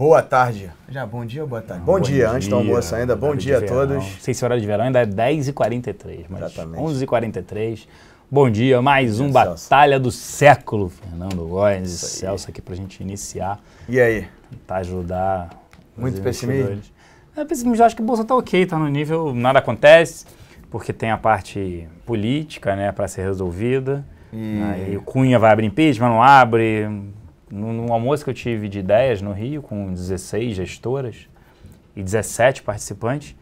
Boa tarde. Já bom dia ou boa tarde? Não, bom, bom, dia, dia. antes do almoço ainda. Bom dia a todos. Não sei se é horário de verão ainda é 10h43, mas 11h43. Bom dia, mais um Batalha do Século. Fernando Góes e Celso aqui para a gente iniciar. E aí? Tentar ajudar. Muito pessimismo? É pessimismo, acho que o Bolsa tá ok, tá no nível, nada acontece, porque tem a parte política, né, para ser resolvida. E... Aí o Cunha vai abrir impeachment, não abre, num almoço que eu tive de ideias no Rio, com 16 gestoras e 17 participantes,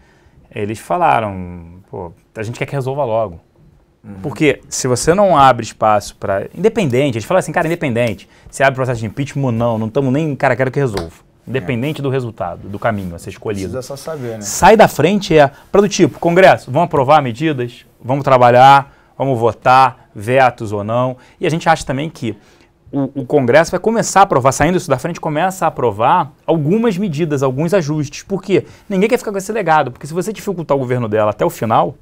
eles falaram: pô, a gente quer que resolva logo. Uhum. Porque se você não abre espaço para. Independente, eles falam assim, cara, independente, se abre processo de impeachment ou não, não estamos nem. Cara, quero que resolva. Independente é. do resultado, do caminho a ser escolhido. Precisa só saber, né? Sai da frente é para do tipo, Congresso, vamos aprovar medidas, vamos trabalhar, vamos votar, vetos ou não. E a gente acha também que o, o, Congresso vai começar a aprovar, saindo isso da frente, começa a aprovar algumas medidas, alguns ajustes. Por quê? Ninguém quer ficar com esse legado, porque se você dificultar o governo dela até o final,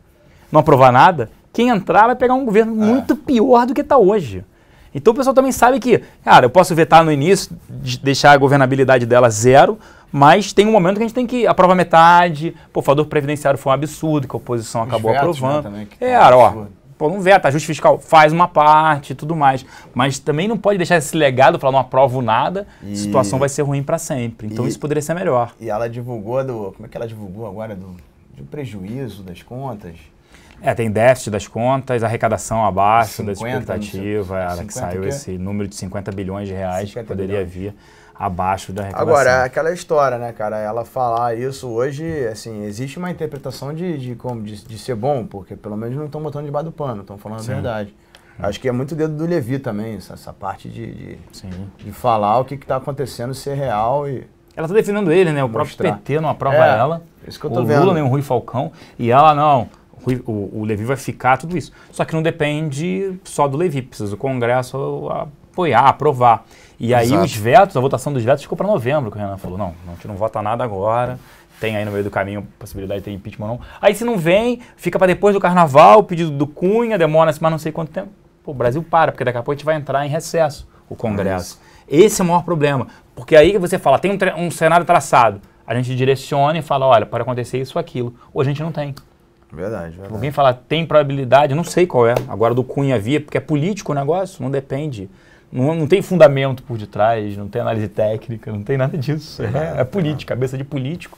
não aprovar nada, quem entrar vai pegar um governo é. muito pior do que está hoje. Então o pessoal também sabe que, cara, eu posso vetar no início, deixar a governabilidade dela zero, mas tem um momento que a gente tem que aprovar metade, pô, o favor previdenciário foi um absurdo, que a oposição acabou vetos, né, aprovando. Né, também, é, tá cara, ó, pô, não veta, ajuste fiscal faz uma parte e tudo mais. Mas também não pode deixar esse legado, falar não aprovo nada, e... a situação vai ser ruim para sempre. Então e... isso poderia ser melhor. E ela divulgou do. Como é que ela divulgou agora? Do, do prejuízo das contas? É, tem déficit das contas, arrecadação abaixo 50, da expectativa, era que saiu esse número de 50 bilhões de reais que poderia bilhões. vir abaixo da reclamação. Agora, é aquela história, né, cara? Ela falar isso hoje, assim, existe uma interpretação de, de como de, de ser bom, porque pelo menos não estão botando debaixo do pano, estão falando Sim. a verdade. Acho que é muito dedo do Levi também, essa, essa parte de, de, de, falar o que está acontecendo, ser real e. Ela está defendendo ele, né? O mostrar. próprio PT não aprova é, ela. É isso que eu tô o vendo. Lula nem o Rui Falcão. E ela, não, o, o, Levi vai ficar, tudo isso. Só que não depende só do Levi, precisa do Congresso apoiar, aprovar. E aí Exato. os vetos, a votação dos vetos ficou para novembro, que o Renan falou, não, a gente não vota nada agora, tem aí no meio do caminho a possibilidade de ter impeachment ou não. Aí se não vem, fica para depois do carnaval, o pedido do Cunha, demora-se mais não sei quanto tempo. Pô, o Brasil para, porque daqui a pouco a gente vai entrar em recesso, o Congresso. É Esse é o maior problema, porque aí você fala, tem um, um cenário traçado, a gente direciona e fala, olha, pode acontecer isso ou aquilo. Ou a gente não tem. Verdade, verdade. Alguém fala, tem probabilidade, não sei qual é. Agora do Cunha via, é porque é político o negócio, não depende não, não tem fundamento por detrás, não tem análise técnica, não tem nada disso. É é, é, é política, cabeça de político.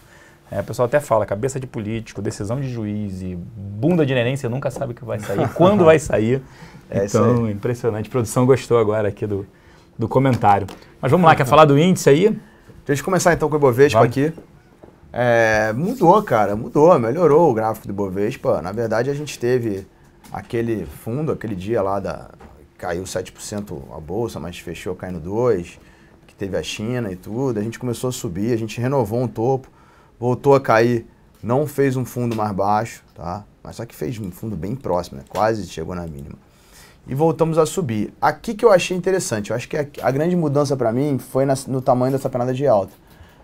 É, o pessoal até fala, cabeça de político, decisão de juiz e bunda de neném, você nunca sabe o que vai sair, quando vai sair. É, é então, é impressionante. A produção gostou agora aqui do, do comentário. Mas vamos lá, quer então. falar do índice aí? Deixa eu começar então com o Ibovespa vamos. aqui. É, mudou, cara, mudou, melhorou o gráfico do Ibovespa. Na verdade, a gente teve aquele fundo, aquele dia lá da, caiu 7% a bolsa, mas fechou caindo 2%, que teve a China e tudo. A gente começou a subir, a gente renovou um topo, voltou a cair, não fez um fundo mais baixo, tá? Mas só que fez um fundo bem próximo, né? quase chegou na mínima. E voltamos a subir. Aqui que eu achei interessante, eu acho que a, a grande mudança para mim foi na, no tamanho dessa penada de alta.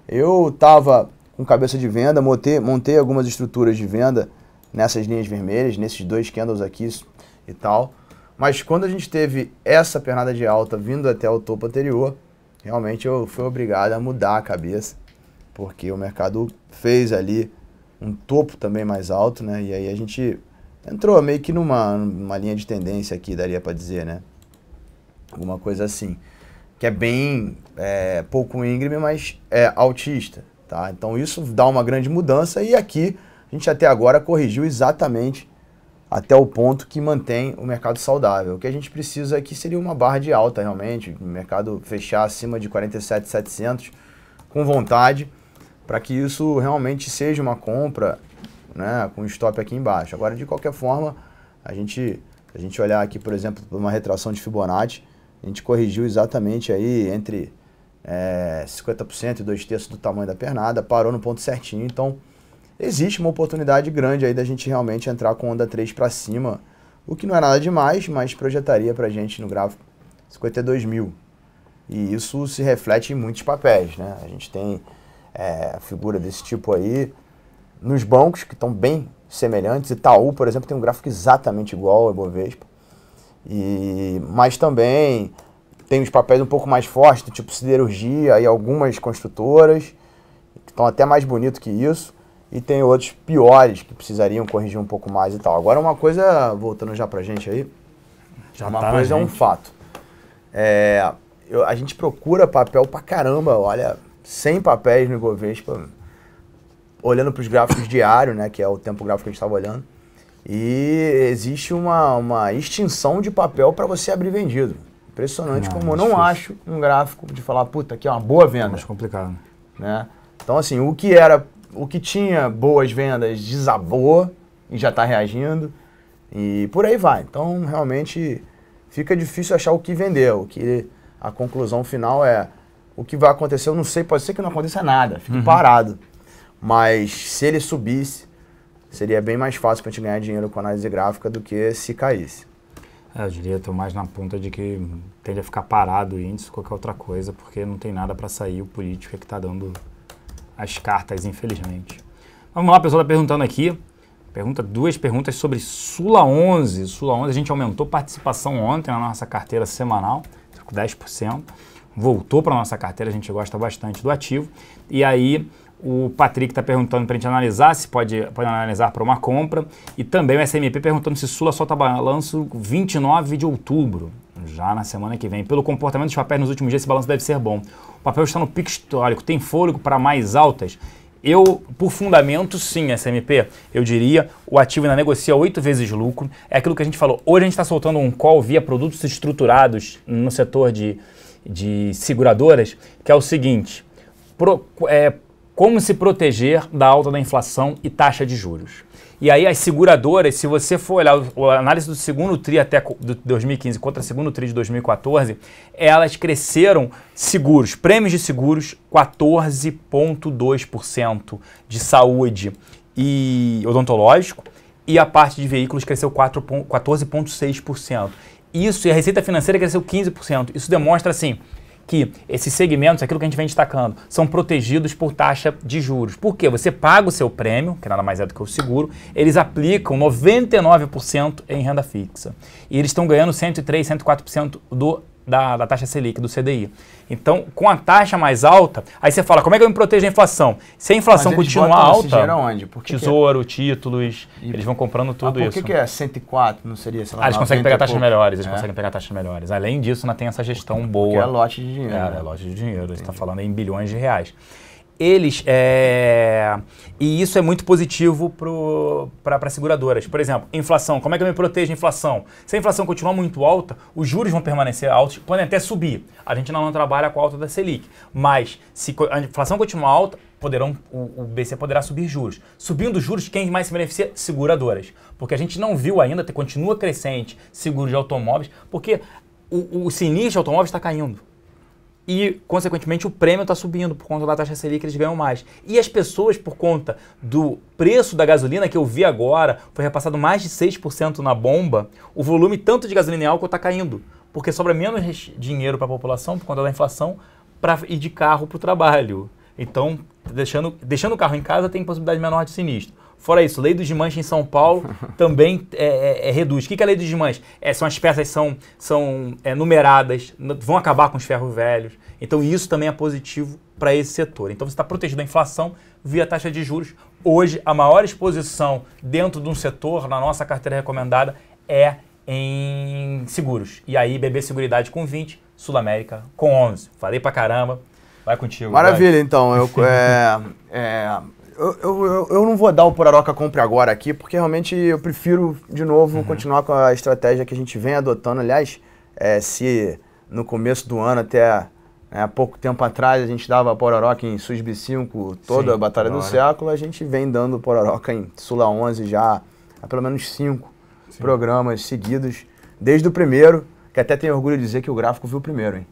Eu estava com cabeça de venda, montei, montei algumas estruturas de venda nessas linhas vermelhas, nesses dois candles aqui e tal mas quando a gente teve essa pernada de alta vindo até o topo anterior, realmente eu fui obrigado a mudar a cabeça, porque o mercado fez ali um topo também mais alto, né? E aí a gente entrou meio que numa, numa linha de tendência aqui, daria para dizer, né? Alguma coisa assim, que é bem é, pouco íngreme, mas é autista, tá? Então isso dá uma grande mudança e aqui a gente até agora corrigiu exatamente até o ponto que mantém o mercado saudável. O que a gente precisa aqui seria uma barra de alta realmente, o mercado fechar acima de 47,700 com vontade, para que isso realmente seja uma compra né, com stop aqui embaixo. Agora, de qualquer forma, a gente, a gente olhar aqui, por exemplo, uma retração de Fibonacci, a gente corrigiu exatamente aí entre é, eh, 50% e 2 terços do tamanho da pernada, parou no ponto certinho, então existe uma oportunidade grande aí da gente realmente entrar com onda 3 para cima, o que não é nada demais, mas projetaria para a gente no gráfico 52 mil. E isso se reflete em muitos papéis, né? A gente tem é, figura desse tipo aí nos bancos, que estão bem semelhantes. Itaú, por exemplo, tem um gráfico exatamente igual ao Ibovespa. E, mas também tem os papéis um pouco mais fortes, do tipo siderurgia e algumas construtoras, que estão até mais bonito que isso e tem outros piores que precisariam corrigir um pouco mais e tal. Agora, uma coisa, voltando já pra gente aí, já uma tá coisa é um fato. É, eu, a gente procura papel pra caramba, olha, sem papéis no Ibovespa, olhando para os gráficos diários, né, que é o tempo gráfico que a gente estava olhando, e existe uma, uma extinção de papel para você abrir vendido. Impressionante não, ah, como eu é não acho um gráfico de falar, puta, aqui é uma boa venda. É mais complicado. Né? Então, assim, o que era o que tinha boas vendas desabou e já está reagindo. E por aí vai. Então, realmente, fica difícil achar o que vendeu. O que a conclusão final é o que vai acontecer, eu não sei, pode ser que não aconteça nada, fique uhum. parado. Mas se ele subisse, seria bem mais fácil para a gente ganhar dinheiro com análise gráfica do que se caísse. É, eu diria, estou mais na ponta de que tende a ficar parado o índice, qualquer outra coisa, porque não tem nada para sair, o político é que está dando as cartas, infelizmente. Vamos lá, pessoal, está perguntando aqui. Pergunta duas perguntas sobre Sula 11. Sula 11 a gente aumentou participação ontem na nossa carteira semanal, 10%. Tá Voltou para nossa carteira, a gente gosta bastante do ativo. E aí o Patrick está perguntando para a gente analisar, se pode, pode analisar para uma compra. E também o SMP perguntando se Sula solta balanço 29 de outubro, já na semana que vem. Pelo comportamento dos papéis nos últimos dias, esse balanço deve ser bom papel está no pico histórico, tem fôlego para mais altas? Eu, por fundamento, sim, SMP. Eu diria, o ativo ainda negocia oito vezes lucro. É aquilo que a gente falou. Hoje a gente está soltando um call via produtos estruturados no setor de, de seguradoras, que é o seguinte: pro, é, como se proteger da alta da inflação e taxa de juros. E aí as seguradoras, se você for olhar a análise do segundo TRI até 2015 contra o segundo TRI de 2014, elas cresceram seguros, prêmios de seguros 14,2% de saúde e odontológico e a parte de veículos cresceu 14,6%. Isso e a receita financeira cresceu 15%. Isso demonstra assim que esses segmentos, aquilo que a gente vem destacando, são protegidos por taxa de juros. Por quê? Você paga o seu prêmio, que nada mais é do que o seguro, eles aplicam 99% em renda fixa. E eles estão ganhando 103, 104% do da, da, taxa Selic, do CDI. Então, com a taxa mais alta, aí você fala, como é que eu me protejo da inflação? Se a inflação continuar alta, é? tesouro, que... títulos, e... eles vão comprando tudo ah, por isso. Por que, que é 104, não seria? Sei lá, ah, eles conseguem pegar taxas melhores, eles é. conseguem pegar taxas melhores. Além disso, não tem essa gestão porque, boa. Porque é lote de dinheiro. É, né? é lote de dinheiro, Entendi. gente está falando em bilhões de reais eles. É... E isso é muito positivo para seguradoras. Por exemplo, inflação. Como é que eu me protejo da inflação? Se a inflação continuar muito alta, os juros vão permanecer altos, podem até subir. A gente não trabalha com a alta da Selic. Mas se a inflação continuar alta, poderão, o, o, BC poderá subir juros. Subindo juros, quem mais se beneficia? Seguradoras. Porque a gente não viu ainda, continua crescente, seguro de automóveis, porque o, o sinistro de automóveis está caindo e, consequentemente, o prêmio está subindo por conta da taxa Selic, eles ganham mais. E as pessoas, por conta do preço da gasolina, que eu vi agora, foi repassado mais de 6% na bomba, o volume tanto de gasolina e álcool está caindo, porque sobra menos dinheiro para a população por conta da inflação para ir de carro para o trabalho. Então, deixando, deixando o carro em casa, tem possibilidade menor de sinistro. Fora isso, lei dos desmanche em São Paulo também é, é, é, reduz. O que é a lei dos desmanche? É, são as peças são, são é, numeradas, vão acabar com os ferros velhos. Então isso também é positivo para esse setor. Então você está protegido da inflação via taxa de juros. Hoje, a maior exposição dentro de um setor, na nossa carteira recomendada, é em seguros. E aí, BB Seguridade com 20, Sul América com 11. Falei pra caramba. Vai contigo. Maravilha, vai. então. Eu, é, é, eu, eu, eu não vou dar o Pororoca Compre agora aqui, porque realmente eu prefiro, de novo, uhum. continuar com a estratégia que a gente vem adotando. Aliás, é, se no começo do ano até é, pouco tempo atrás a gente dava Pororoca em Susb 5 toda Sim, a Batalha do Século, a gente vem dando Pororoca em Sula 11 já há pelo menos cinco Sim. programas seguidos, desde o primeiro, que até tenho orgulho de dizer que o gráfico viu primeiro, hein?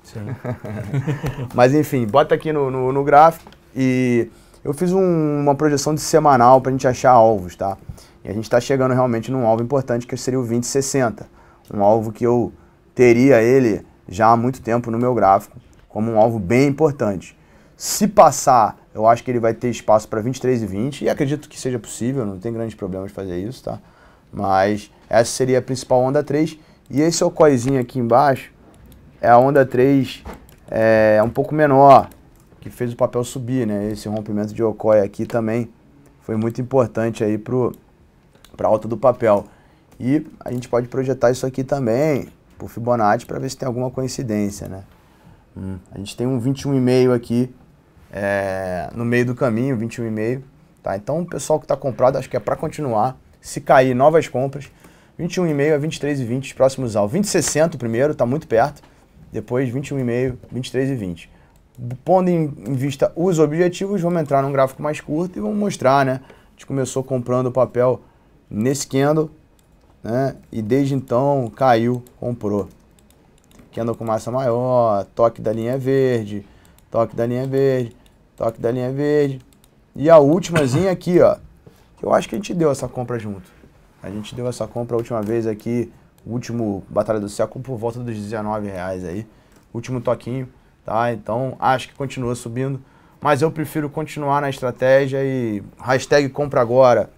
Mas enfim, bota aqui no, no, no gráfico e eu fiz um, uma projeção de semanal para a gente achar alvos, tá? E a gente está chegando realmente num alvo importante que seria o 2060. Um alvo que eu teria ele já há muito tempo no meu gráfico como um alvo bem importante. Se passar, eu acho que ele vai ter espaço para 23 e 20 e acredito que seja possível, não tem grandes problemas de fazer isso, tá? Mas essa seria a principal onda 3 e esse coisinho aqui embaixo é a onda 3 é, é, um pouco menor, que fez o papel subir, né? Esse rompimento de Okoye aqui também foi muito importante aí para a alta do papel. E a gente pode projetar isso aqui também por Fibonacci para ver se tem alguma coincidência, né? Hum. A gente tem um 21,5 aqui é, no meio do caminho, 21,5. Tá? Então o pessoal que está comprado, acho que é para continuar. Se cair, novas compras. 21,5 a 23,20 próximos ao 20,60 primeiro, está muito perto. Depois 21,5, 23,20 pondo em vista os objetivos, vamos entrar num gráfico mais curto e vamos mostrar, né? A gente começou comprando o papel nesse candle, né? E desde então caiu, comprou. Candle com massa maior, toque da linha verde, toque da linha verde, toque da linha verde. E a últimazinha aqui, ó. Que eu acho que a gente deu essa compra junto. A gente deu essa compra a última vez aqui, último Batalha do Século, por volta dos 19 reais aí. Último toquinho. Tá? Então, acho que continua subindo, mas eu prefiro continuar na estratégia e hashtag compra agora,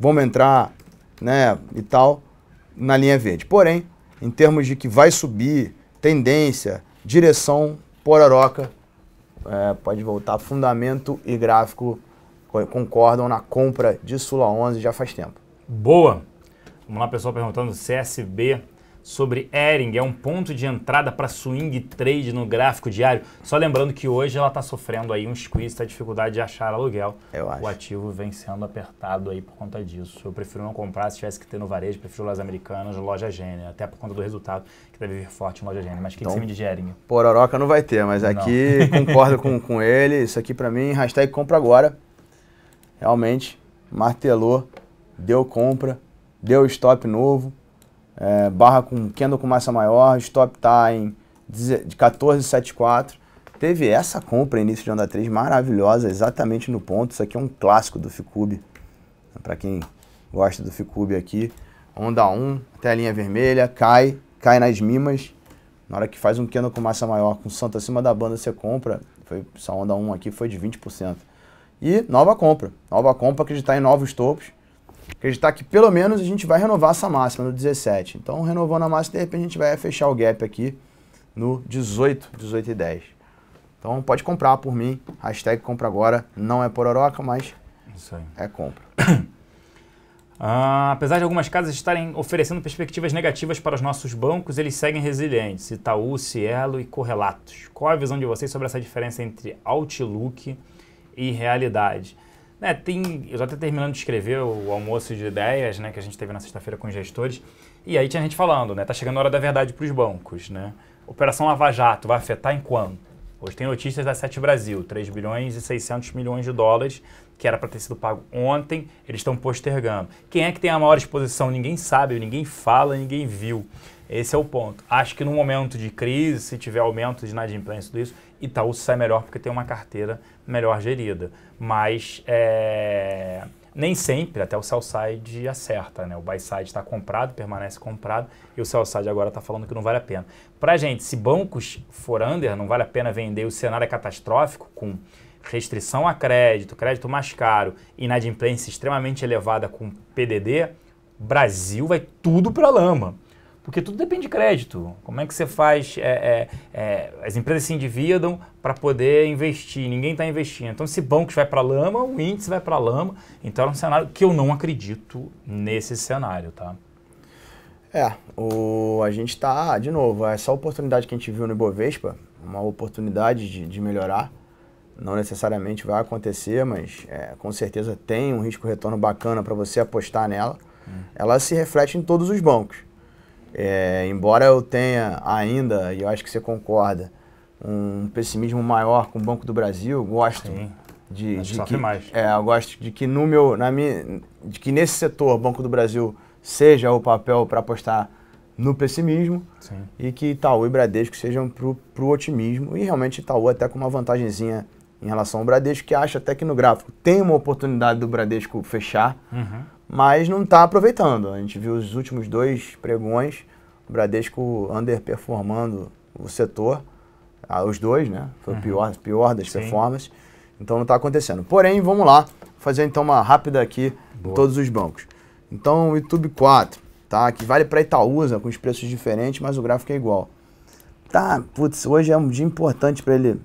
vamos entrar, né, e tal, na linha verde. Porém, em termos de que vai subir, tendência, direção, pororoca, é, pode voltar, fundamento e gráfico concordam na compra de Sula 11 já faz tempo. Boa! Vamos lá, pessoal perguntando CSB sobre Ering, é um ponto de entrada para swing trade no gráfico diário. Só lembrando que hoje ela está sofrendo aí um squeeze, está dificuldade de achar aluguel. Eu acho. O ativo vem sendo apertado aí por conta disso. Eu prefiro não comprar se tivesse que ter no varejo, prefiro lojas americanas, loja gênia, até por conta do resultado que deve vir forte em loja gênia. Mas o que, então, que, você me diz, Ering? Pororoca não vai ter, mas não. aqui concordo com, com ele. Isso aqui para mim, hashtag compra agora. Realmente, martelou, deu compra, deu stop novo é, barra com candle com massa maior, stop time de 14,74. Teve essa compra início de onda 3 maravilhosa, exatamente no ponto. Isso aqui é um clássico do Ficube. Para quem gosta do Ficube aqui, onda 1, telinha vermelha, cai, cai nas mimas. Na hora que faz um candle com massa maior, com santo acima da banda, você compra. Foi, essa onda 1 aqui foi de 20%. E nova compra. Nova compra, acreditar em novos topos acreditar que pelo menos a gente vai renovar essa máxima no 17. Então, renovando a máxima, de repente a gente vai fechar o gap aqui no 18, 18 e 10. Então, pode comprar por mim, hashtag compra agora, não é pororoca, mas é compra. Ah, apesar de algumas casas estarem oferecendo perspectivas negativas para os nossos bancos, eles seguem resilientes, Itaú, Cielo e Correlatos. Qual a visão de vocês sobre essa diferença entre Outlook e realidade? É, tem, eu já até terminando de escrever o almoço de ideias, né, que a gente teve na sexta-feira com os gestores, e aí tinha gente falando, né, tá chegando a hora da verdade para os bancos, né? Operação Lava Jato vai afetar em quando Hoje tem notícias da Sete Brasil, 3 bilhões e 600 milhões de dólares, que era para ter sido pago ontem, eles estão postergando. Quem é que tem a maior exposição? Ninguém sabe, ninguém fala, ninguém viu. Esse é o ponto. Acho que no momento de crise, se tiver aumento de inadimplência tudo isso, Itaú sai é melhor porque tem uma carteira melhor gerida. Mas é, nem sempre até o sell side acerta, né? O buy side está comprado, permanece comprado, e o sell side agora está falando que não vale a pena. Para gente, se bancos for under, não vale a pena vender, o cenário é catastrófico com restrição a crédito, crédito mais caro, inadimplência extremamente elevada com PDD, Brasil vai tudo para lama. Porque tudo depende de crédito. Como é que você faz? É, é, é, as empresas se endividam para poder investir, ninguém está investindo. Então, se bancos vai para a lama, o índice vai para a lama. Então, é um cenário que eu não acredito nesse cenário, tá? É, o, a gente está, de novo, essa é oportunidade que a gente viu no Ibovespa, uma oportunidade de, de melhorar, não necessariamente vai acontecer, mas é, com certeza tem um risco-retorno bacana para você apostar nela. Hum. Ela se reflete em todos os bancos. É, embora eu tenha ainda, e eu acho que você concorda, um pessimismo maior com o Banco do Brasil, gosto Sim. de, de que mais. É, eu gosto de que no meu, na minha, de que nesse setor Banco do Brasil seja o papel para apostar no pessimismo Sim. e que Itaú e Bradesco sejam para o otimismo e realmente Itaú até com uma vantagemzinha em relação ao Bradesco, que acha até que no gráfico tem uma oportunidade do Bradesco fechar, uhum. mas não está aproveitando. A gente viu os últimos dois pregões, o Bradesco underperformando o setor, ah, os dois, né? Foi uhum. o pior, pior das Sim. performances. Então não está acontecendo. Porém, vamos lá, fazer então uma rápida aqui em todos os bancos. Então, o YouTube 4, tá? Que vale para Itaúsa, com os preços diferentes, mas o gráfico é igual. Tá, putz, hoje é um dia importante para ele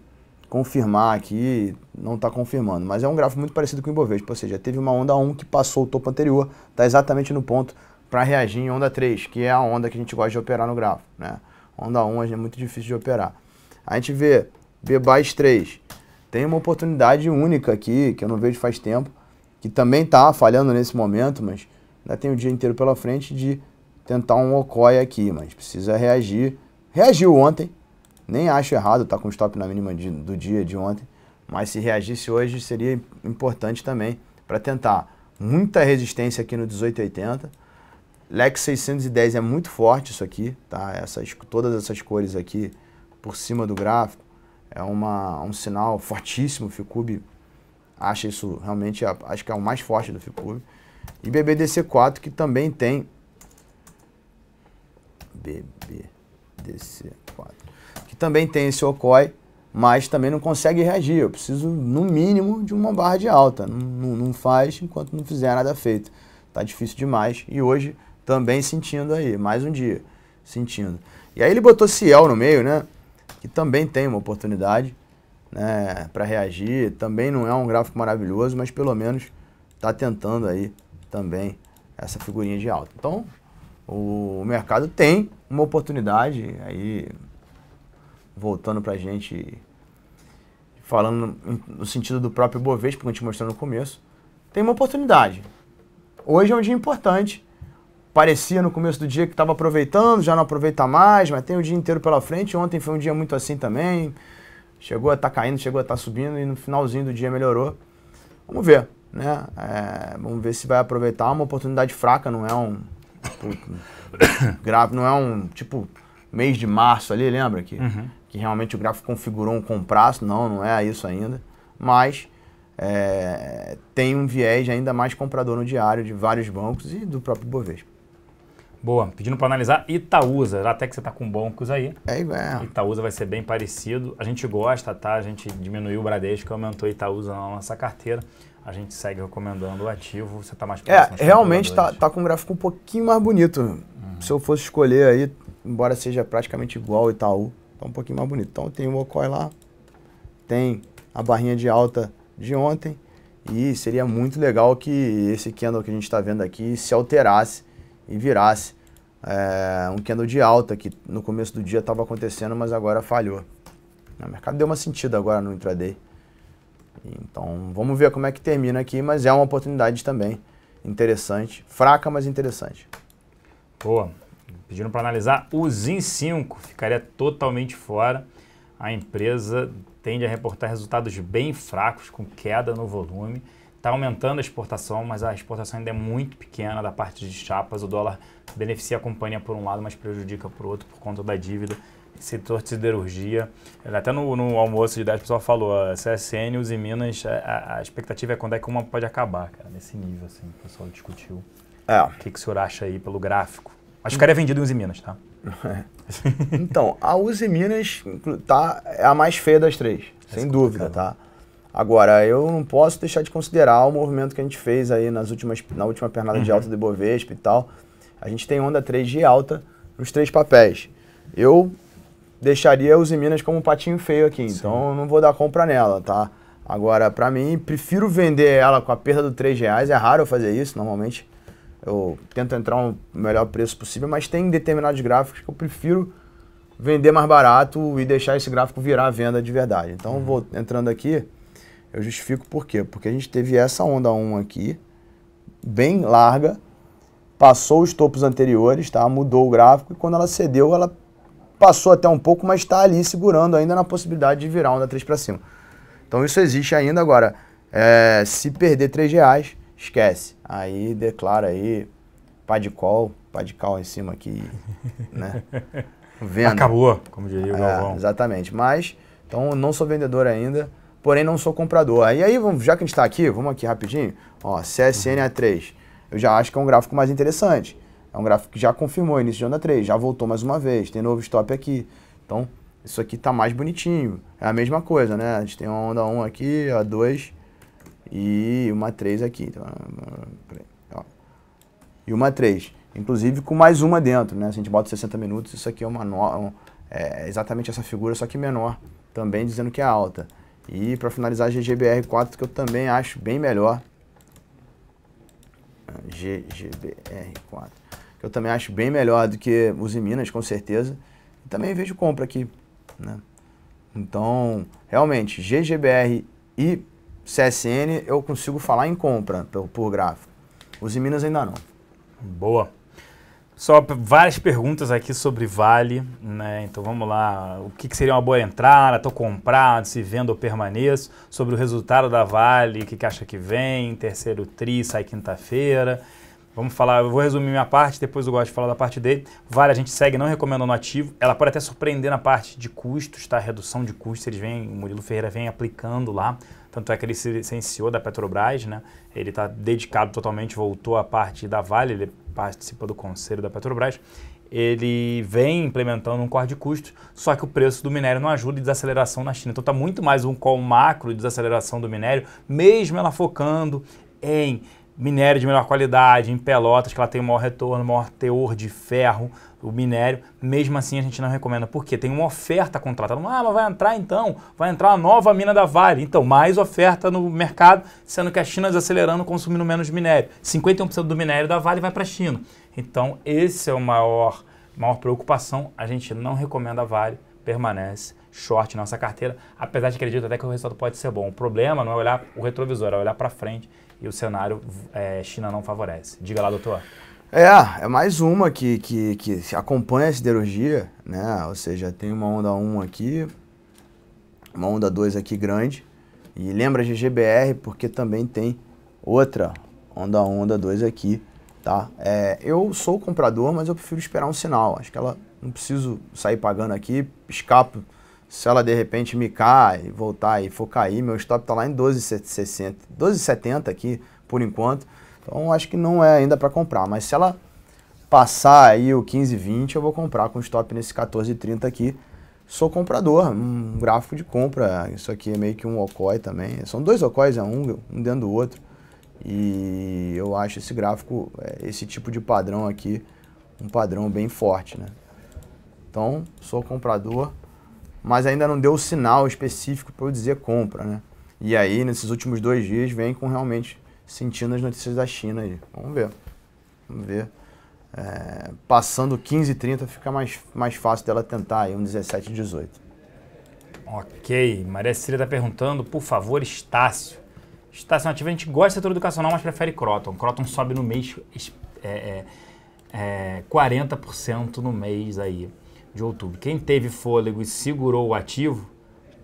confirmar aqui, não está confirmando, mas é um gráfico muito parecido com o Ibovespa, ou seja, teve uma onda 1 que passou o topo anterior, está exatamente no ponto para reagir em onda 3, que é a onda que a gente gosta de operar no gráfico. Né? Onda 1 é muito difícil de operar. A gente vê BBAS 3, tem uma oportunidade única aqui, que eu não vejo faz tempo, que também está falhando nesse momento, mas ainda tem o dia inteiro pela frente de tentar um Okoy aqui, mas precisa reagir. Reagiu ontem, nem acho errado estar tá com com stop na mínima de, do dia de ontem, mas se reagisse hoje seria importante também para tentar. Muita resistência aqui no 1880. Lex 610 é muito forte isso aqui, tá? Essas, todas essas cores aqui por cima do gráfico é uma, um sinal fortíssimo. Ficube acha isso realmente, acho que é o mais forte do Ficube. E BBDC4 que também tem BBDC4 também tem esse OCOI, mas também não consegue reagir. Eu preciso, no mínimo, de uma barra de alta. Não, não, não faz enquanto não fizer nada feito. Tá difícil demais. E hoje também sentindo aí, mais um dia sentindo. E aí ele botou Ciel no meio, né? Que também tem uma oportunidade né, para reagir. Também não é um gráfico maravilhoso, mas pelo menos está tentando aí também essa figurinha de alta. Então, o mercado tem uma oportunidade aí voltando para a gente, falando no sentido do próprio Bovespa, que a gente mostrou no começo, tem uma oportunidade. Hoje é um dia importante. Parecia no começo do dia que estava aproveitando, já não aproveita mais, mas tem o dia inteiro pela frente. Ontem foi um dia muito assim também. Chegou a estar tá caindo, chegou a estar tá subindo e no finalzinho do dia melhorou. Vamos ver, né? É, vamos ver se vai aproveitar uma oportunidade fraca, não é um grave, não é um tipo mês de março ali, lembra que uhum que realmente o gráfico configurou um compraço, não, não é isso ainda, mas é, tem um viés ainda mais comprador no diário de vários bancos e do próprio Bovespa. Boa, pedindo para analisar Itaúsa, até que você está com bancos aí. É, é. Itaúsa vai ser bem parecido. A gente gosta, tá? A gente diminuiu o Bradesco, aumentou Itaúsa na nossa carteira. A gente segue recomendando o ativo. Você está mais é, próximo. É, realmente está tá com um gráfico um pouquinho mais bonito. Uhum. Se eu fosse escolher aí, embora seja praticamente igual ao Itaú, Tá um pouquinho mais bonito. Então tem o ocorre lá, tem a barrinha de alta de ontem. E seria muito legal que esse candle que a gente está vendo aqui se alterasse e virasse é, um candle de alta que no começo do dia estava acontecendo, mas agora falhou. O mercado deu uma sentida agora no intraday. Então vamos ver como é que termina aqui, mas é uma oportunidade também interessante, fraca, mas interessante. Boa. Pediram para analisar o ZIN 5, ficaria totalmente fora. A empresa tende a reportar resultados bem fracos, com queda no volume. Está aumentando a exportação, mas a exportação ainda é muito pequena da parte de chapas. O dólar beneficia a companhia por um lado, mas prejudica por outro por conta da dívida. Setor de siderurgia. É, até no, no almoço de 10 o pessoal falou: a CSN, os Minas, é, a, a, expectativa é quando é que uma pode acabar, cara, nesse nível, assim, o pessoal discutiu. É. O que, que o senhor acha aí pelo gráfico? Acho que era é vendido em Uzi Minas, tá? É. então, a Uzi Minas tá, é a mais feia das três, sem é dúvida, tá? Agora, eu não posso deixar de considerar o movimento que a gente fez aí nas últimas, na última pernada uhum. de alta do Ibovespa e tal. A gente tem onda 3 de alta nos três papéis. Eu deixaria a Uzi Minas como um patinho feio aqui, Sim. então eu não vou dar compra nela, tá? Agora, para mim, prefiro vender ela com a perda do 3 reais, é raro eu fazer isso, normalmente eu tento entrar um melhor preço possível, mas tem determinados gráficos que eu prefiro vender mais barato e deixar esse gráfico virar a venda de verdade. Então, uhum. vou entrando aqui, eu justifico por quê? Porque a gente teve essa onda 1 aqui, bem larga, passou os topos anteriores, tá? mudou o gráfico, e quando ela cedeu, ela passou até um pouco, mas está ali segurando ainda na possibilidade de virar onda 3 para cima. Então, isso existe ainda agora. É, se perder 3 reais, esquece. Aí declara aí, pá de col, pá de cal em cima aqui, né? Venda. Acabou, como diria o é, Galvão. É, exatamente, mas, então não sou vendedor ainda, porém não sou comprador. E aí, vamos, já que a gente está aqui, vamos aqui rapidinho, ó, CSN A3, uhum. eu já acho que é um gráfico mais interessante. É um gráfico que já confirmou início de onda 3, já voltou mais uma vez, tem novo stop aqui. Então, isso aqui está mais bonitinho. É a mesma coisa, né? A gente tem uma onda 1 aqui, a 2 e uma 3 aqui. Então, ó. E uma 3. Inclusive com mais uma dentro, né? Se a gente bota 60 minutos, isso aqui é uma no... é exatamente essa figura, só que menor, também dizendo que é alta. E para finalizar, GGBR 4, que eu também acho bem melhor. GGBR 4. Que eu também acho bem melhor do que os Minas, com certeza. também vejo compra aqui, né? Então, realmente, GGBR e CSN eu consigo falar em compra por, por gráfico. Os em Minas ainda não. Boa. Só várias perguntas aqui sobre Vale, né? Então vamos lá. O que, que seria uma boa entrada? Estou comprado, se vendo ou permaneço? Sobre o resultado da Vale, o que, que acha que vem? Terceiro tri, sai quinta-feira. Vamos falar, eu vou resumir minha parte, depois eu gosto de falar da parte dele. Vale, a gente segue não recomendando ativo. Ela pode até surpreender na parte de custos, tá? Redução de custos, eles vêm, o Murilo Ferreira vem aplicando lá. Tanto é que ele se licenciou da Petrobras, né? Ele está dedicado totalmente, voltou à parte da Vale, ele participa do conselho da Petrobras. Ele vem implementando um corte de custos, só que o preço do minério não ajuda e desaceleração na China. Então está muito mais um call macro de desaceleração do minério, mesmo ela focando em minério de melhor qualidade, em Pelotas, que ela tem o maior retorno, maior teor de ferro, o minério, mesmo assim a gente não recomenda. porque Tem uma oferta contratada. Ah, mas vai entrar então, vai entrar a nova mina da Vale. Então, mais oferta no mercado, sendo que a China desacelerando, consumindo menos minério. 51% do minério da Vale vai para a China. Então, esse é o maior, maior preocupação. A gente não recomenda a Vale, permanece short nossa carteira, apesar de acredito até que o resultado pode ser bom. O problema não é olhar o retrovisor, é olhar para frente e o cenário é, China não favorece. Diga lá, doutor. É, é mais uma que, que, que acompanha a siderurgia, né? Ou seja, tem uma onda 1 aqui, uma onda 2 aqui grande. E lembra GGBR porque também tem outra onda 1, onda 2 aqui, tá? É, eu sou comprador, mas eu prefiro esperar um sinal. Acho que ela não preciso sair pagando aqui, escapo se ela de repente me cai, voltar e for cair, meu stop está lá em 12,60, 12,70 aqui por enquanto. Então acho que não é ainda para comprar, mas se ela passar aí o 15,20, eu vou comprar com stop nesse 14,30 aqui. Sou comprador, um gráfico de compra, isso aqui é meio que um OCOI também. São dois OCOIs, é um, um dentro do outro. E eu acho esse gráfico, é, esse tipo de padrão aqui, um padrão bem forte, né? Então, sou comprador, mas ainda não deu o sinal específico para eu dizer compra, né? E aí, nesses últimos dois dias, vem com realmente sentindo as notícias da China aí. Vamos ver. Vamos ver. É, passando 15 30 fica mais, mais fácil dela tentar aí um 17 18. Ok. Maria Cecília está perguntando, por favor, Estácio. Estácio Nativa, a gente gosta do setor educacional, mas prefere Croton. Croton sobe no mês é, é, 40% é, no mês aí de outubro. Quem teve fôlego e segurou o ativo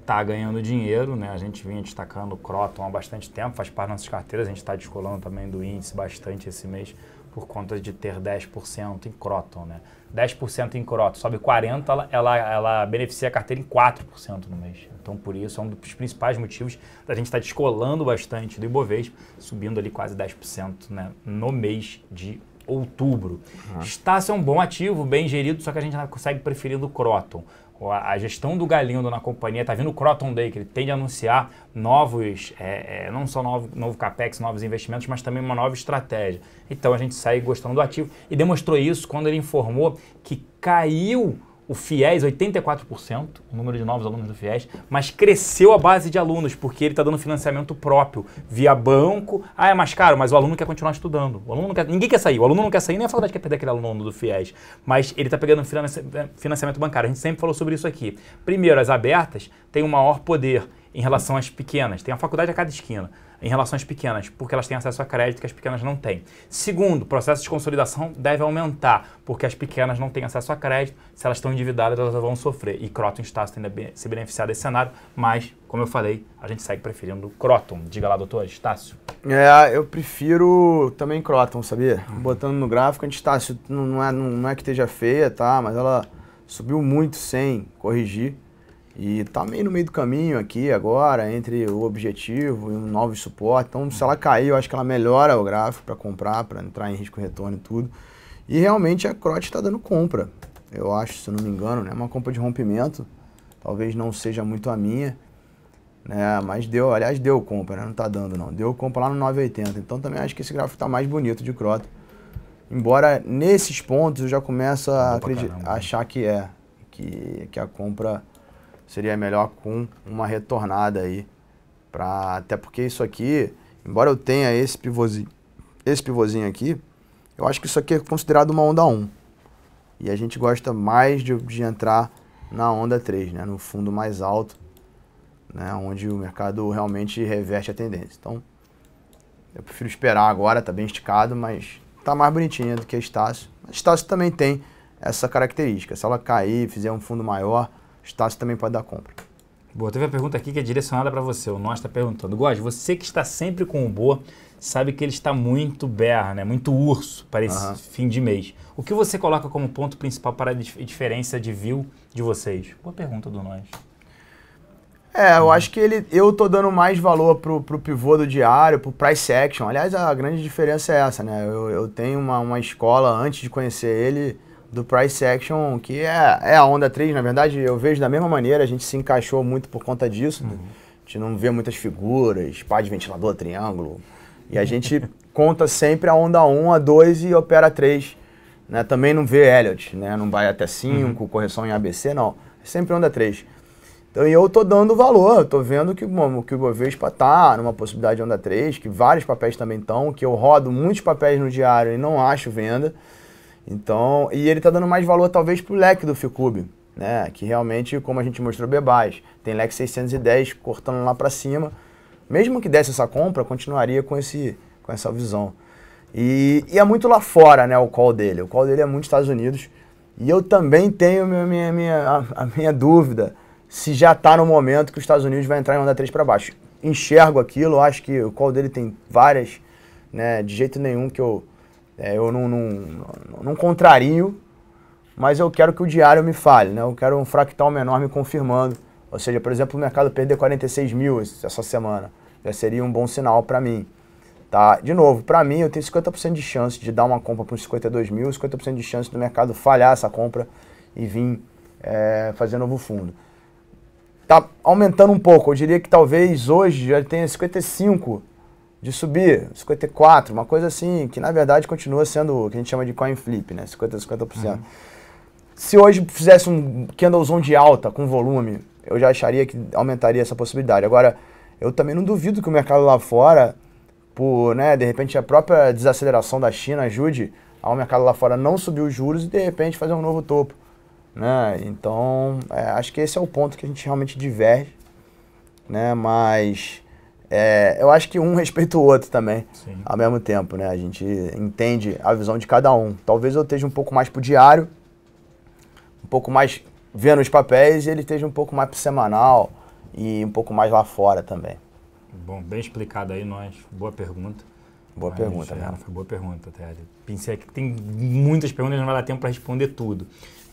está ganhando dinheiro, né? A gente vinha destacando o Croton há bastante tempo, faz parte das nossas carteiras, a gente está descolando também do índice bastante esse mês por conta de ter 10% em Croton, né? 10% em Croton, sobe 40%, ela, ela, ela beneficia a carteira em 4% no mês. Então, por isso, é um dos principais motivos da gente estar tá descolando bastante do Ibovespa, subindo ali quase 10% né, no mês de outubro. Uhum. sendo é um bom ativo, bem gerido, só que a gente não consegue preferir do Croton. A gestão do Galindo na companhia está vindo o Croton Day, que ele tende a anunciar novos, é, é, não só novo, novo capex, novos investimentos, mas também uma nova estratégia. Então a gente sai gostando do ativo e demonstrou isso quando ele informou que caiu o FIES, 84%, o número de novos alunos do FIES, mas cresceu a base de alunos, porque ele está dando financiamento próprio, via banco. Ah, é mais caro, mas o aluno quer continuar estudando. O aluno quer, ninguém quer sair, o aluno não quer sair, nem a faculdade quer perder aquele aluno do FIES, mas ele está pegando eh, financiamento bancário. A gente sempre falou sobre isso aqui. Primeiro, as abertas têm o um maior poder em relação às pequenas. Tem a faculdade a cada esquina em relação às pequenas, porque elas têm acesso a crédito que as pequenas não têm. Segundo, o processo de consolidação deve aumentar, porque as pequenas não têm acesso a crédito, se elas estão endividadas, elas vão sofrer. E Croton está sendo se beneficiar desse cenário, mas, como eu falei, a gente segue preferindo Croton. Diga lá, doutor Estácio. É, eu prefiro também Croton, sabia? Botando no gráfico, a gente Estácio não é, não é que esteja feia, tá? Mas ela subiu muito sem corrigir. E tá meio no meio do caminho aqui agora, entre o objetivo e um novo suporte. Então, se ela cair, eu acho que ela melhora o gráfico para comprar, para entrar em risco retorno e tudo. E realmente a Crot está dando compra, eu acho, se não me engano, né? Uma compra de rompimento, talvez não seja muito a minha, né? Mas deu, aliás, deu compra, né? Não tá dando não, deu compra lá no 980. Então também acho que esse gráfico tá mais bonito de Crot. Embora nesses pontos eu já começo a, achar que é, que, que a compra seria melhor com uma retornada aí. Pra, até porque isso aqui, embora eu tenha esse pivôzinho, esse pivôzinho aqui, eu acho que isso aqui é considerado uma onda 1. E a gente gosta mais de, de entrar na onda 3, né? no fundo mais alto, né? onde o mercado realmente reverte a tendência. Então, eu prefiro esperar agora, está bem esticado, mas está mais bonitinha do que a Estácio. A Estácio também tem essa característica. Se ela cair, fizer um fundo maior, Estácio também pode dar compra. Boa, teve uma pergunta aqui que é direcionada para você. O Nós está perguntando. Góis, você que está sempre com o Boa, sabe que ele está muito berra, né? muito urso para esse uhum. fim de mês. O que você coloca como ponto principal para a diferença de view de vocês? Boa pergunta do Nós. É, eu acho que ele, eu tô dando mais valor pro, pro pivô do diário, pro price action. Aliás, a grande diferença é essa, né? Eu, eu tenho uma, uma escola, antes de conhecer ele, do price action, que é, é a onda 3, na verdade, eu vejo da mesma maneira, a gente se encaixou muito por conta disso. Né? Uhum. Né? A gente não vê muitas figuras, pá de ventilador, triângulo. E a gente conta sempre a onda 1, a 2 e opera 3. Né? Também não vê Elliot, né? não vai até 5, uhum. correção em ABC, não. É sempre onda 3. Então, eu tô dando valor, tô vendo que, bom, que o Bovespa tá numa possibilidade de onda 3, que vários papéis também estão, que eu rodo muitos papéis no diário e não acho venda. Então, e ele está dando mais valor talvez pro leque do Ficube, né? Que realmente, como a gente mostrou Bebaz, tem leque 610 cortando lá para cima. Mesmo que desse essa compra, continuaria com esse com essa visão. E, e é muito lá fora, né, o call dele. O call dele é muito Estados Unidos. E eu também tenho minha, minha, minha a, a, minha dúvida se já está no momento que os Estados Unidos vai entrar em onda 3 para baixo. Enxergo aquilo, acho que o call dele tem várias, né, de jeito nenhum que eu é, eu não, não, não contrario, mas eu quero que o diário me fale, né? Eu quero um fractal menor me confirmando. Ou seja, por exemplo, o mercado perder 46 mil essa semana. Já seria um bom sinal para mim. Tá? De novo, para mim, eu tenho 50% de chance de dar uma compra para os 52 mil, 50% de chance do mercado falhar essa compra e vir é, fazer novo fundo. Tá aumentando um pouco, eu diria que talvez hoje já tenha 55% de subir 54, uma coisa assim, que na verdade continua sendo o que a gente chama de coin flip, né? 50 50%. Uhum. Se hoje fizesse um candlezão de alta com volume, eu já acharia que aumentaria essa possibilidade. Agora, eu também não duvido que o mercado lá fora, por, né, de repente a própria desaceleração da China ajude ao mercado lá fora não subir os juros e de repente fazer um novo topo, né? Então, é, acho que esse é o ponto que a gente realmente diverge, né? Mas é, eu acho que um respeita o outro também, Sim. ao mesmo tempo, né? A gente entende a visão de cada um. Talvez eu esteja um pouco mais pro diário, um pouco mais vendo os papéis, e ele esteja um pouco mais pro semanal e um pouco mais lá fora também. Bom, bem explicado aí, nós. Boa pergunta. Boa Mas, pergunta, né? Foi boa pergunta, até. Pensei que tem muitas perguntas, não vai dar tempo para responder tudo.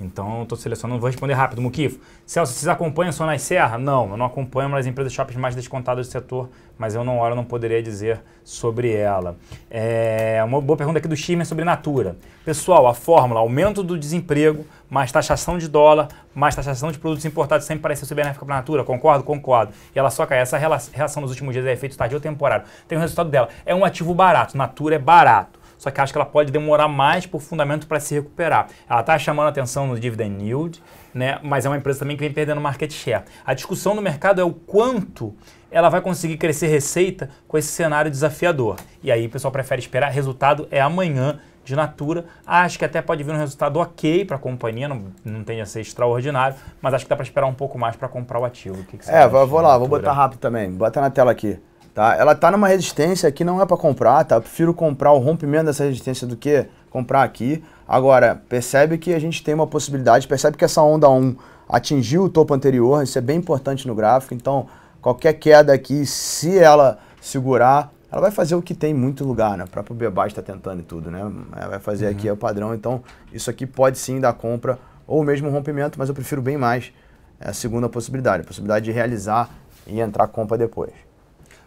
Então, estou selecionando, vou responder rápido, Mukifo. Celso, vocês acompanham Sonai Serra? Não, eu não acompanho uma das empresas shoppings mais descontadas do setor, mas eu não hora não poderia dizer sobre ela. É, uma boa pergunta aqui do Chime sobre Natura. Pessoal, a fórmula aumento do desemprego, mais taxação de dólar, mais taxação de produtos importados sempre parece ser benéfica para a Natura, concordo? Concordo. E ela só cai. Essa reação nos últimos dias é efeito tardio temporário. Tem o um resultado dela. É um ativo barato, Natura é barato só que acho que ela pode demorar mais por fundamento para se recuperar. Ela está chamando atenção no dividend yield, né? mas é uma empresa também que vem perdendo market share. A discussão no mercado é o quanto ela vai conseguir crescer receita com esse cenário desafiador. E aí o pessoal prefere esperar, resultado é amanhã de Natura. Acho que até pode vir um resultado ok para a companhia, não, não tende a ser extraordinário, mas acho que dá para esperar um pouco mais para comprar o ativo. O que que é, vou lá, vou botar rápido também. Bota na tela aqui. Tá? Ela tá numa resistência que não é para comprar, tá? Eu prefiro comprar o rompimento dessa resistência do que comprar aqui. Agora, percebe que a gente tem uma possibilidade, percebe que essa onda 1 atingiu o topo anterior, isso é bem importante no gráfico, então qualquer queda aqui, se ela segurar, ela vai fazer o que tem muito lugar, né? O próprio Bebas está tentando e tudo, né? Ela vai fazer uhum. aqui é o padrão, então isso aqui pode sim dar compra ou mesmo rompimento, mas eu prefiro bem mais é, a segunda possibilidade, a possibilidade de realizar e entrar compra depois.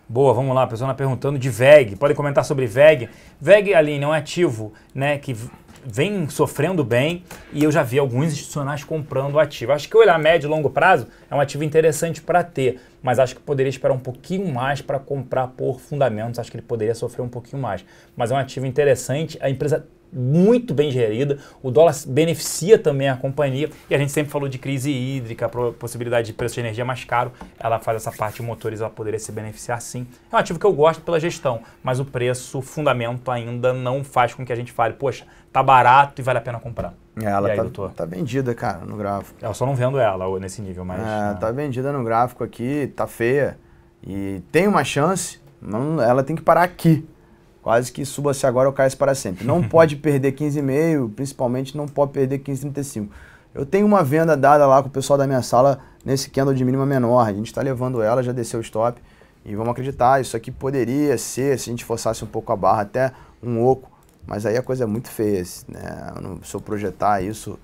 Boa, vamos lá, a pessoa está perguntando de VEG. Pode comentar sobre VEG. VEG, não é um ativo né, que vem sofrendo bem e eu já vi alguns institucionais comprando o ativo. Acho que olhar médio e longo prazo é um ativo interessante para ter, mas acho que poderia esperar um pouquinho mais para comprar por fundamentos. Acho que ele poderia sofrer um pouquinho mais. Mas é um ativo interessante. A empresa muito bem gerida, o dólar beneficia também a companhia e a gente sempre falou de crise hídrica, possibilidade de preço de energia mais caro, ela faz essa parte de motores, ela poderia se beneficiar sim. É um ativo que eu gosto pela gestão, mas o preço, o fundamento ainda não faz com que a gente fale, poxa, tá barato e vale a pena comprar. É, ela aí, tá, doutor? tá vendida, cara, no gráfico. Eu só não vendo ela nesse nível, mas... É, né? tá vendida no gráfico aqui, tá feia e tem uma chance, ela tem que parar aqui quase que suba-se agora ou cais se para sempre. Não pode perder 15,5, principalmente não pode perder 15,35. Eu tenho uma venda dada lá com o pessoal da minha sala nesse candle de mínima menor. A gente está levando ela, já desceu o stop. E vamos acreditar, isso aqui poderia ser, se a gente forçasse um pouco a barra, até um oco. Mas aí a coisa é muito feia. Né? Se eu projetar isso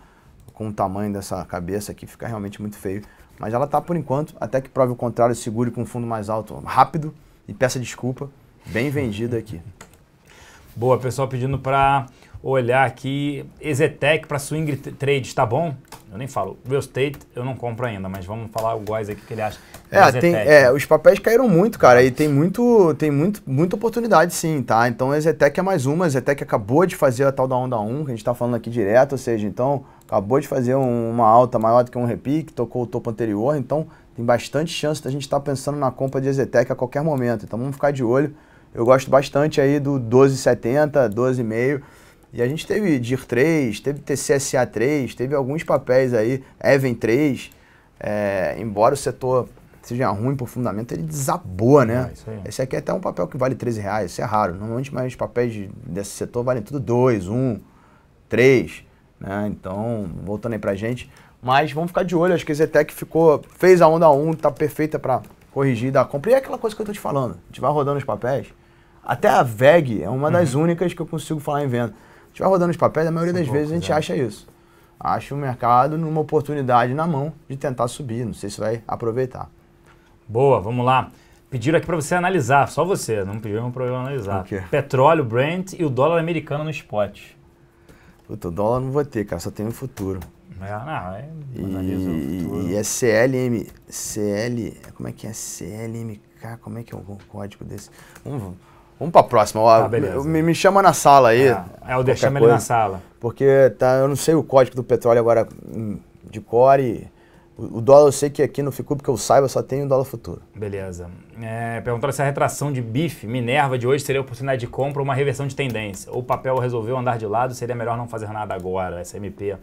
com o tamanho dessa cabeça aqui, fica realmente muito feio. Mas ela está por enquanto, até que prove o contrário, segure com um fundo mais alto, rápido. E peça desculpa, bem vendida aqui. Boa, pessoal pedindo para olhar aqui Exetec para swing trade, tá bom? Eu nem falo. Real estate eu não compro ainda, mas vamos falar o Guys aqui que ele acha. É, tem, é, os papéis caíram muito, cara, e tem muito, tem muito, muita oportunidade sim, tá? Então a Exetec é mais uma, a Exetec acabou de fazer a tal da onda 1, que a gente tá falando aqui direto, ou seja, então acabou de fazer um, uma alta maior do que um repique, tocou o topo anterior, então tem bastante chance da gente estar tá pensando na compra de Exetec a qualquer momento. Então vamos ficar de olho. Eu gosto bastante aí do 1270, 12,5. E a gente teve DIR 3, teve TCSA 3, teve alguns papéis aí, Even 3. É, embora o setor seja ruim por fundamento, ele desabou, né? É esse aqui é até um papel que vale 13 reais, isso é raro. Normalmente os papéis desse setor valem tudo 2, 1, 3. Né? Então, voltando aí pra gente. Mas vamos ficar de olho, acho que a Zetec ficou, fez a onda 1, tá perfeita para corrigir da compra. E é aquela coisa que eu tô te falando, a gente vai rodando os papéis, até a VEG é uma uhum. das únicas que eu consigo falar em venda. A gente vai rodando os papéis, a maioria das vezes a gente é. acha isso. Acha o mercado numa oportunidade na mão de tentar subir. Não sei se vai aproveitar. Boa, vamos lá. Pediram aqui para você analisar, só você, não pediram para eu analisar. Petróleo, Brent e o dólar americano no spot. Puta, o dólar não vou ter, cara, só tem o futuro. É, não, é, e, o futuro. e é CLM, CL, como é que é? CLMK, como é que é o código desse? Vamos, vamos. Vamos pra próxima. Tá, beleza. Me, me chama na sala aí. Ah, é, o chama ele na sala. Porque tá, eu não sei o código do petróleo agora hum, de core. O, dólar eu sei que aqui não ficou porque eu saiba, só tem o dólar futuro. Beleza. É, perguntaram se a retração de bife Minerva, de hoje seria oportunidade de compra ou uma reversão de tendência. Ou o papel resolveu andar de lado, seria melhor não fazer nada agora, SMP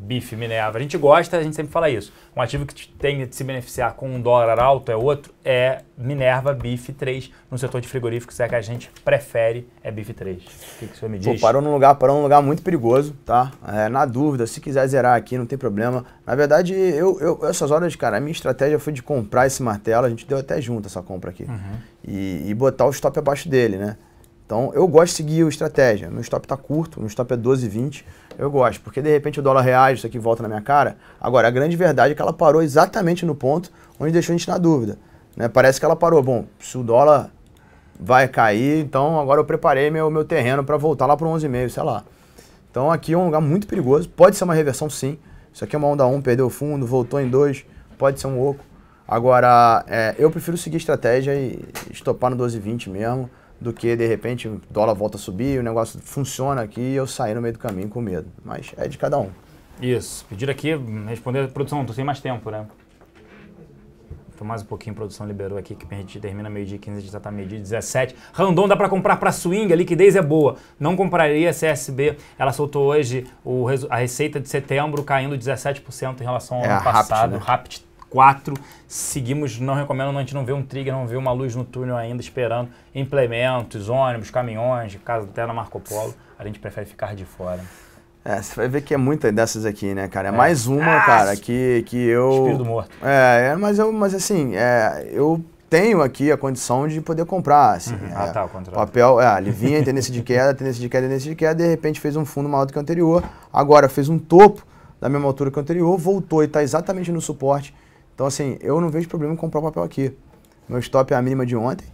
bife Minerva. A gente gosta, a gente sempre fala isso. Um ativo que tem de se beneficiar com um dólar alto é outro, é Minerva BIF 3 no setor de frigoríficos, é que a gente prefere é BIF 3. O que, que o senhor me diz? Pô, parou num lugar, parou num lugar muito perigoso, tá? É, na dúvida, se quiser zerar aqui, não tem problema. Na verdade, eu, eu, essas horas, cara, a minha estratégia foi de comprar esse martelo, a gente deu até junto essa compra aqui. Uhum. E, e botar o stop abaixo dele, né? Então, eu gosto de seguir a estratégia. Meu stop tá curto, meu stop é 12,20. Eu gosto, porque de repente o dólar reage, isso aqui volta na minha cara. Agora, a grande verdade é que ela parou exatamente no ponto onde deixou a gente na dúvida. Né? Parece que ela parou. Bom, se o dólar vai cair, então agora eu preparei meu, meu terreno para voltar lá para 11,5, sei lá. Então aqui é um lugar muito perigoso. Pode ser uma reversão, sim. Isso aqui é uma onda 1, perdeu o fundo, voltou em 2, pode ser um oco. Agora, é, eu prefiro seguir estratégia e estopar no 12,20 mesmo do que de repente o dólar volta a subir, o negócio funciona aqui e eu sair no meio do caminho com medo. Mas é de cada um. Isso. Pedir aqui, responder, produção, tô sem mais tempo, né? tô mais um pouquinho, produção liberou aqui, que a gente termina meio-dia 15, já tá meio-dia 17. Randon dá para comprar para swing, a liquidez é boa. Não compraria CSB. Ela soltou hoje o, a receita de setembro caindo 17% em relação ao é ano passado. Rapid, né? Rapid 4. Seguimos, não recomendo, a gente não vê um trigger, não vê uma luz no túnel ainda esperando implementos, ônibus, caminhões, casa até na Marco Polo. A gente prefere ficar de fora. É, você vai ver que é muita dessas aqui, né, cara? É, é. mais uma, ah, cara, que, que eu. Espírito morto. É, é mas, eu, mas assim, é, eu tenho aqui a condição de poder comprar. Assim, uhum. é, ah, tá, o contrário. Papel, é, alivinha, tendência de queda, tendência de queda, tendência de queda, de repente fez um fundo maior do que o anterior, agora fez um topo da mesma altura que o anterior, voltou e está exatamente no suporte então, assim, eu não vejo problema em comprar o papel aqui. Meu stop é a mínima de ontem,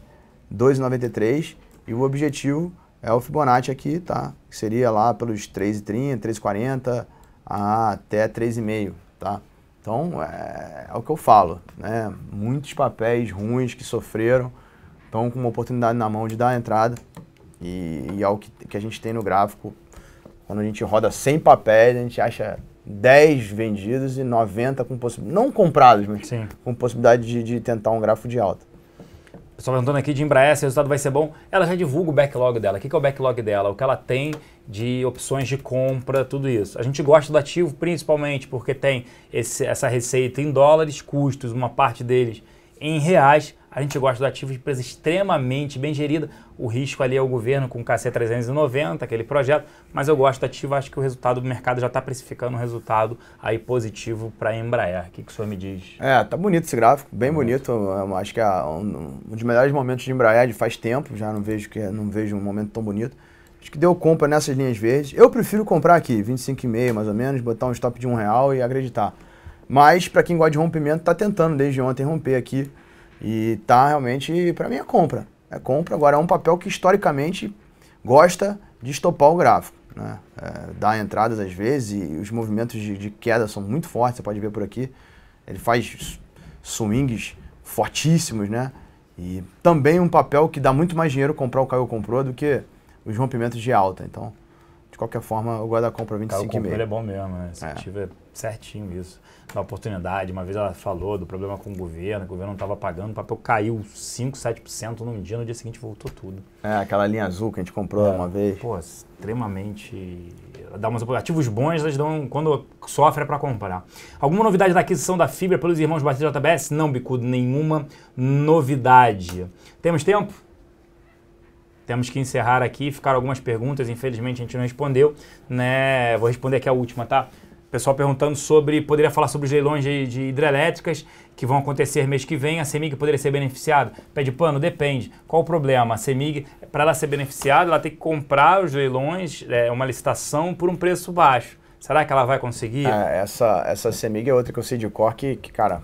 2,93, e o objetivo é o Fibonacci aqui, tá? Que seria lá pelos 3,30, 3,40 até 3,5, tá? Então, é, é o que eu falo, né? Muitos papéis ruins que sofreram estão com uma oportunidade na mão de dar a entrada e, e é o que, que a gente tem no gráfico. Quando a gente roda 100 papéis, a gente acha 10 vendidos e 90 com possibilidade, não comprados, mas Sim. com possibilidade de, de tentar um grafo de alta. pessoal perguntando aqui de Embraer se o resultado vai ser bom. Ela já divulga o backlog dela. O que é o backlog dela? O que ela tem de opções de compra, tudo isso. A gente gosta do ativo principalmente porque tem esse, essa receita em dólares, custos, uma parte deles em reais. A gente gosta do ativo de empresa extremamente bem gerida. O risco ali é o governo com o KC390, aquele projeto, mas eu gosto do ativo, acho que o resultado do mercado já está precificando um resultado aí positivo para a Embraer. O que, que o senhor me diz? É, tá bonito esse gráfico, bem uhum. bonito. bonito. Acho que é um, um, dos melhores momentos de Embraer de faz tempo, já não vejo, que, é, não vejo um momento tão bonito. Acho que deu compra nessas linhas verdes. Eu prefiro comprar aqui, 25,5 mais ou menos, botar um stop de um real e acreditar. Mas para quem gosta de rompimento, está tentando desde ontem romper aqui e tá realmente, para mim, é compra. É compra. Agora, é um papel que historicamente gosta de estopar o gráfico. Né? É, dá entradas às vezes e os movimentos de, de, queda são muito fortes, você pode ver por aqui. Ele faz swings fortíssimos, né? E também um papel que dá muito mais dinheiro comprar o Caio comprou do que os rompimentos de alta. Então, de qualquer forma, eu gosto da compra 25,5. O Caio comprou é bom mesmo, né? Esse é. é certinho isso da oportunidade. Uma vez ela falou do problema com o governo, o governo não estava pagando, o papel caiu 5, 7% num dia, no dia seguinte voltou tudo. É, aquela linha azul que a gente comprou é, uma vez. Pô, extremamente. Dá umas ativos bons, elas dão quando sofre é para comprar. Alguma novidade da aquisição da fibra pelos irmãos Batista JBS? Não, Bicudo, nenhuma novidade. Temos tempo? temos que encerrar aqui. Ficaram algumas perguntas, infelizmente a gente não respondeu, né? Vou responder aqui a última, tá? pessoal perguntando sobre, poderia falar sobre os leilões de, de, hidrelétricas que vão acontecer mês que vem, a CEMIG poderia ser beneficiada? pede pano? Depende. Qual o problema? A CEMIG, para ela ser beneficiada, ela tem que comprar os leilões, é, uma licitação, por um preço baixo. Será que ela vai conseguir? É, essa, essa CEMIG é outra que eu sei de cor que, que cara,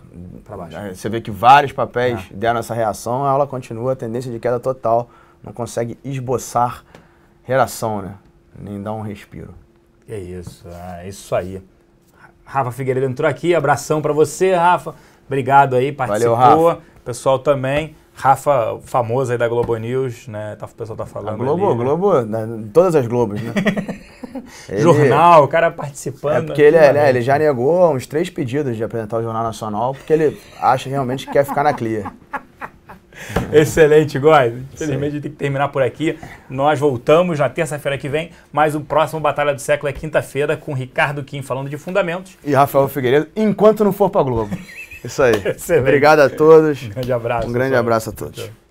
você vê que vários papéis ah. deram essa reação, ela continua, a tendência é de queda total, não consegue esboçar reação, né? Nem dar um respiro. É isso, é isso aí. Rafa Figueiredo entrou aqui, abração para você, Rafa. Obrigado aí, participou. Valeu, Rafa. Pessoal também. Rafa, famoso aí da Globo News, né? Tá, o pessoal tá falando. A Globo, ali, né? Globo, né? todas as Globos, né? ele... Jornal, o cara participando. É porque ele, é, né? né, ele já negou uns três pedidos de apresentar o Jornal Nacional, porque ele acha realmente que quer ficar na CLIA. Excelente, Góis. Infelizmente a gente tem que terminar por aqui. Nós voltamos na terça-feira que vem, mas o próximo Batalha do Século é quinta-feira com Ricardo Kim falando de fundamentos. E Rafael Figueiredo, enquanto não for para Globo. Isso aí. Excelente. Obrigado a todos. Um grande abraço. Um grande abraço a todos.